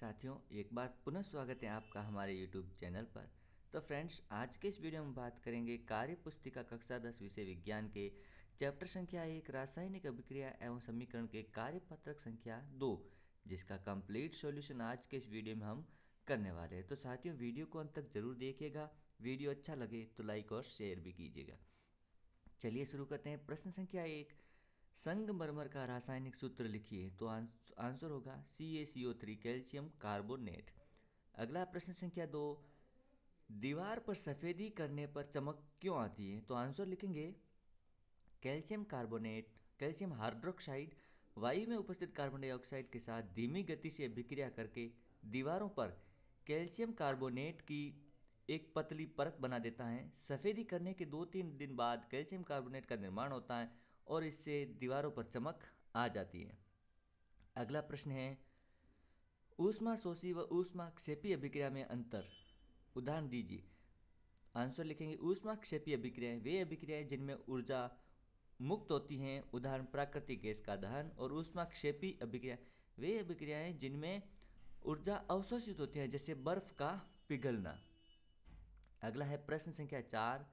साथियों एक बार पुनः स्वागत है आपका हमारे YouTube चैनल पर तो फ्रेंड्स आज के इस वीडियो में बात करेंगे कार्य पुस्तिका कक्षा दस विषय विज्ञान के चैप्टर संख्या एक रासायनिक अभिक्रिया एवं समीकरण के कार्य पत्रक संख्या दो जिसका कंप्लीट सॉल्यूशन आज के इस वीडियो में हम करने वाले हैं तो साथियों वीडियो को अंत तक जरूर देखिएगा वीडियो अच्छा लगे तो लाइक और शेयर भी कीजिएगा चलिए शुरू करते हैं प्रश्न संख्या एक संगमरमर का रासायनिक सूत्र लिखिए तो आंसर होगा C A C O three calcium carbonate अगला प्रश्न संख्या दो दीवार पर सफ़ेदी करने पर चमक क्यों आती है तो आंसर लिखेंगे कैल्शियम कार्बोनेट कैल्शियम हाइड्रोक्साइड वायु में उपस्थित कार्बन डाइऑक्साइड के साथ धीमी गति से अभिक्रिया करके दीवारों पर कैल्शियम कार्बोनेट की एक पतली परत बना देता है सफ़ेदी करने के दो तीन दिन बाद कैल्शियम कार्बोनेट का निर्माण होता है और इससे दीवारों पर चमक आ जाती है अगला प्रश्न है ऊष्मा शोषी व ऊष्मा क्षेपी अभिक्रिया में अंतर उदाहरण दीजिए आंसर लिखेंगे ऊष्मा क्षेपी अभिक्रियाएं वे अभिक्रियाएं जिनमें ऊर्जा मुक्त होती हैं उदाहरण प्राकृतिक गैस का दहन और ऊष्मा क्षेपी अभिक्रिया वे अभिक्रियाएं जिनमें ऊर्जा अवशोषित होती है जैसे बर्फ का पिघलना अगला है प्रश्न संख्या चार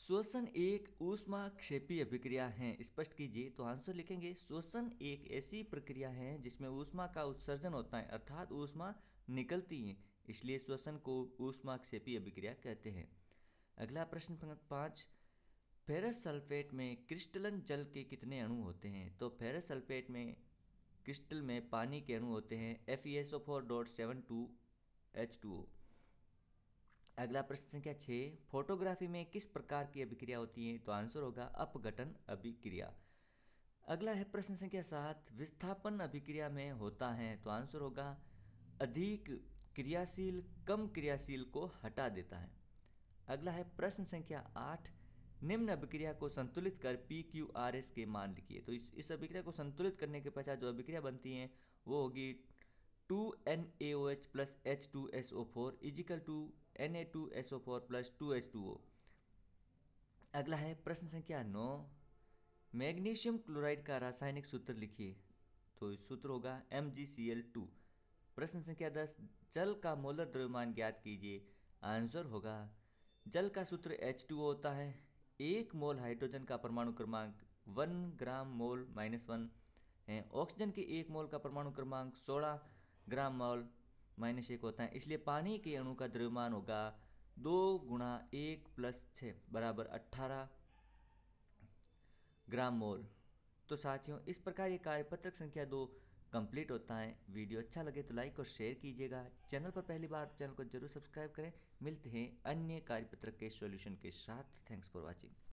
श्वसन एक ऊष्मा क्षेपीय अभिक्रिया है स्पष्ट कीजिए तो आंसर लिखेंगे श्वसन एक ऐसी प्रक्रिया है जिसमें ऊष्मा का उत्सर्जन होता है अर्थात ऊष्मा निकलती है इसलिए श्वसन को ऊष्मा क्षेपीय अभिक्रिया कहते हैं अगला प्रश्न पाँच फेरस सल्फेट में क्रिस्टलन जल के कितने अणु होते हैं तो फेरस सल्फेट में क्रिस्टल में पानी के अणु होते हैं F E S O four dot seven two H two O अगला प्रश्न संख्या छः फोटोग्राफी में किस प्रकार की अभिक्रिया होती है तो आंसर होगा अपघटन अभिक्रिया अगला है प्रश्न संख्या सात विस्थापन अभिक्रिया में होता है तो आंसर होगा अधिक क्रियाशील कम क्रियाशील को हटा देता है अगला है प्रश्न संख्या आठ निम्न अभिक्रिया को संतुलित कर पी क्यू आर एस के मान लिखिए तो इस इस अभिक्रिया को संतुलित करने के पश्चात जो अभिक्रिया बनती है वो होगी two N A O H plus H two S O four is equal two Na2SO4 plus two अगला है प्रश्न संख्या नौ मैग्नीशियम क्लोराइड का रासायनिक सूत्र लिखिए तो सूत्र होगा MgCl2 प्रश्न संख्या दस जल का मोलर द्रव्यमान ज्ञात कीजिए आंसर होगा जल का सूत्र H2O होता है एक मोल हाइड्रोजन का परमाणु क्रमांक one gram mole minus one है ऑक्सीजन के एक मोल का परमाणु क्रमांक सोलह ग्राम मोल माइनस एक होता है इसलिए पानी के अणु का द्रव्यमान होगा दो गुणा एक प्लस छ बराबर अट्ठारह ग्राम मोल तो साथियों इस प्रकार ये कार्यपत्रक संख्या दो कंप्लीट होता है वीडियो अच्छा लगे तो लाइक और शेयर कीजिएगा चैनल पर पहली बार चैनल को जरूर सब्सक्राइब करें मिलते हैं अन्य कार्यपत्रक के सॉल्यूशन के साथ थैंक्स फॉर वाचिंग